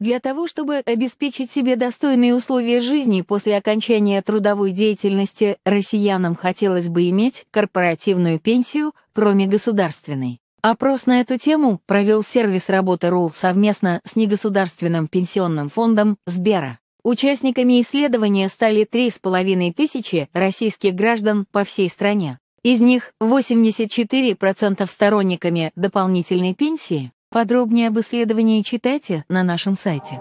Для того, чтобы обеспечить себе достойные условия жизни после окончания трудовой деятельности, россиянам хотелось бы иметь корпоративную пенсию, кроме государственной. Опрос на эту тему провел сервис работы.ру совместно с негосударственным пенсионным фондом Сбера. Участниками исследования стали 3,5 тысячи российских граждан по всей стране. Из них 84% сторонниками дополнительной пенсии, Подробнее об исследовании читайте на нашем сайте.